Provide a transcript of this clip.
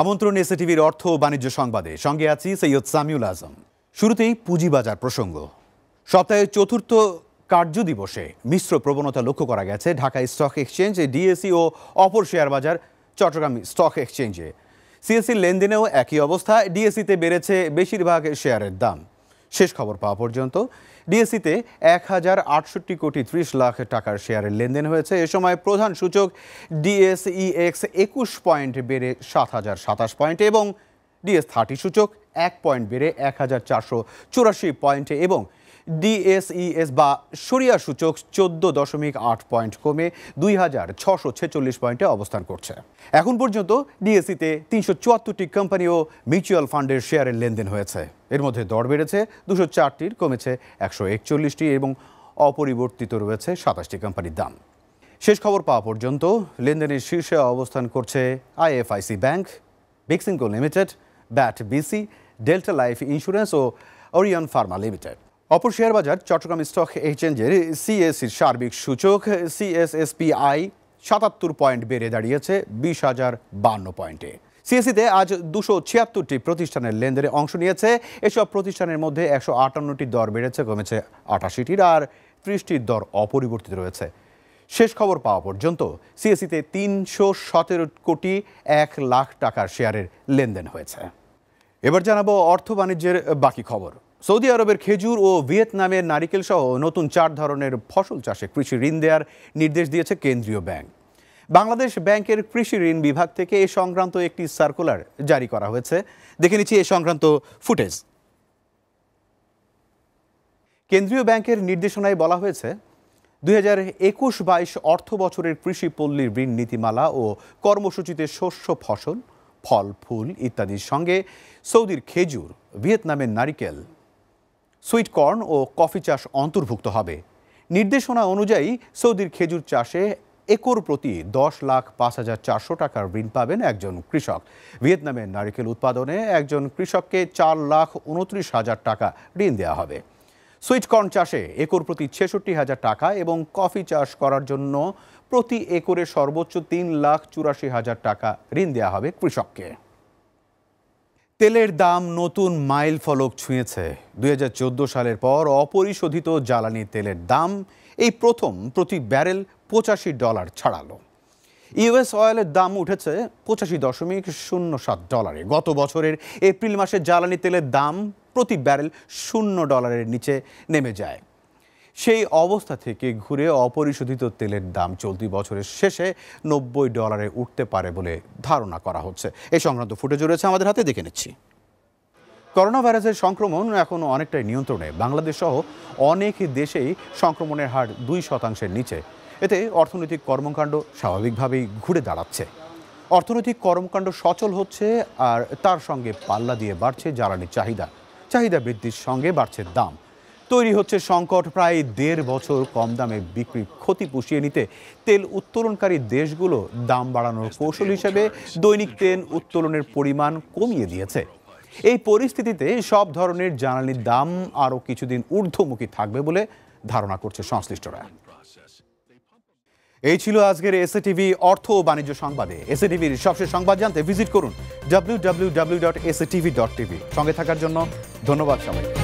আমন্ত্রণ টিভির অর্থ ও বাণিজ্য সংবাদে সঙ্গে আছি সৈয়দ সামিউল আজম শুরুতেই পুঁজিবাজার প্রসঙ্গ সপ্তাহের চতুর্থ কার্য দিবসে মিশ্র প্রবণতা লক্ষ্য করা গেছে ঢাকা স্টক এক্সচেঞ্জ ডিএসি ও অপর শেয়ার বাজার চট্টগ্রাম স্টক এক্সচেঞ্জে সিএসসির লেনদেনেও একই অবস্থা ডিএসিতে বেড়েছে বেশিরভাগ শেয়ারের দাম শেষ খবর পাওয়া পর্যন্ত ডিএসসিতে এক হাজার আটষট্টি কোটি ত্রিশ লাখ টাকার শেয়ারের লেনদেন হয়েছে এ সময় প্রধান সূচক ডিএসইএক্স একুশ পয়েন্ট বেড়ে সাত হাজার সাতাশ পয়েন্ট এবং ডিএস থার্টি সূচক এক পয়েন্ট বেড়ে এক হাজার চারশো চুরাশি পয়েন্টে এবং ডিএসইএস বা সরিয়া সূচক চোদ্দ দশমিক আট পয়েন্ট কমে দুই হাজার ছশো ছেচল্লিশ পয়েন্টে অবস্থান করছে এখন পর্যন্ত ডিএসইতে তিনশো চুয়াত্তরটি কোম্পানি ও মিউচুয়াল ফান্ডের শেয়ারের লেনদেন হয়েছে এর মধ্যে দর বেড়েছে দুশো চারটির কমেছে একশো একচল্লিশটি এবং অপরিবর্তিত রয়েছে সাতাশটি কোম্পানির দাম শেষ খবর পাওয়া পর্যন্ত লেনদেনের শীর্ষে অবস্থান করছে IFIC bank Beximco limited BAT BC delta life insurance ও ওরিয়ন ফার্মা লিমিটেড অপর শেয়ারবাজার চট্টগ্রাম স্টক এক্সচেঞ্জের সিএসির সার্বিক সূচক সিএসএসপিআই সাতাত্তর পয়েন্ট বেড়ে দাঁড়িয়েছে বিশ হাজার বান্ন পয়েন্টে সিএসিতে আজ দুশো ছিয়াত্তরটি প্রতিষ্ঠানের লেনদেনে অংশ নিয়েছে এসব প্রতিষ্ঠানের মধ্যে একশো আটান্নটি দর বেড়েছে কমেছে আটাশিটির আর ত্রিশটির দর অপরিবর্তিত রয়েছে শেষ খবর পাওয়া পর্যন্ত সিএসিতে তিনশো সতেরো কোটি এক লাখ টাকার শেয়ারের লেনদেন হয়েছে এবার জানাবো অর্থ বাণিজ্যের বাকি খবর সৌদি আরবের খেজুর ও ভিয়েতনামের নারিকেল সহ নতুন চার ধরনের ফসল চাষে কৃষি ঋণ দেওয়ার নির্দেশ দিয়েছে কেন্দ্রীয় ব্যাংক বাংলাদেশ ব্যাংকের কৃষি ঋণ বিভাগ থেকে এ সংক্রান্ত একটি সার্কুলার জারি করা হয়েছে দেখে নিচ্ছি এ সংক্রান্ত ফুটেজ কেন্দ্রীয় ব্যাংকের নির্দেশনায় বলা হয়েছে দুই হাজার একুশ বাইশ অর্থ বছরের কৃষি পল্লীর ঋণ নীতিমালা ও কর্মসূচিতে শস্য ফসল ফল ফুল ইত্যাদির সঙ্গে সৌদির খেজুর ভিয়েতনামের নারিকেল সুইট কর্ন ও কফি চাষ অন্তর্ভুক্ত হবে নির্দেশনা অনুযায়ী সৌদির খেজুর চাষে একর প্রতি দশ লাখ পাঁচ হাজার চারশো টাকার ঋণ পাবেন একজন কৃষক ভিয়েতনামের নারিকেল উৎপাদনে একজন কৃষককে চার লাখ উনত্রিশ হাজার টাকা ঋণ দেওয়া হবে সুইটকর্ন চাষে একর প্রতি ছেষট্টি হাজার টাকা এবং কফি চাষ করার জন্য প্রতি একরে সর্বোচ্চ তিন লাখ চুরাশি হাজার টাকা ঋণ দেওয়া হবে কৃষককে তেলের দাম নতুন মাইল ফলক ছুঁয়েছে দুই সালের পর অপরিশোধিত জ্বালানি তেলের দাম এই প্রথম প্রতি ব্যারেল পঁচাশি ডলার ছাড়ালো ইউএস অয়েলের দাম উঠেছে পঁচাশি দশমিক শূন্য সাত ডলারে গত বছরের এপ্রিল মাসে জ্বালানি তেলের দাম প্রতি ব্যারেল শূন্য ডলারের নিচে নেমে যায় সেই অবস্থা থেকে ঘুরে অপরিশোধিত তেলের দাম চলতি বছরের শেষে নব্বই ডলারে উঠতে পারে বলে ধারণা করা হচ্ছে এ সংক্রান্ত ফুটেজ রয়েছে আমাদের হাতে দেখে নিচ্ছি করোনা ভাইরাসের সংক্রমণ এখন অনেকটাই নিয়ন্ত্রণে বাংলাদেশ সহ অনেক দেশেই সংক্রমণের হার দুই শতাংশের নিচে এতে অর্থনৈতিক কর্মকাণ্ড স্বাভাবিকভাবেই ঘুরে দাঁড়াচ্ছে অর্থনৈতিক কর্মকাণ্ড সচল হচ্ছে আর তার সঙ্গে পাল্লা দিয়ে বাড়ছে জ্বালানির চাহিদা চাহিদা বৃদ্ধির সঙ্গে বাড়ছে দাম তৈরি হচ্ছে সংকট প্রায় দেড় বছর কম দামে বিক্রি ক্ষতি পুষিয়ে নিতে তেল উত্তোলনকারী দেশগুলো দাম বাড়ানোর কৌশল হিসেবে দৈনিক তেল উত্তোলনের পরিমাণ কমিয়ে দিয়েছে এই পরিস্থিতিতে সব ধরনের জ্বালানির দাম আরও কিছুদিন ঊর্ধ্বমুখী থাকবে বলে ধারণা করছে সংশ্লিষ্টরা এই ছিল আজকের এসএ টিভি অর্থ ও বাণিজ্য সংবাদে এসএ টিভির সবশেষ সংবাদ জানতে ভিজিট করুন W W W dot SA TV dot TV সঙ্গে থাকার জন্য ধন্যবাদ সবাইকে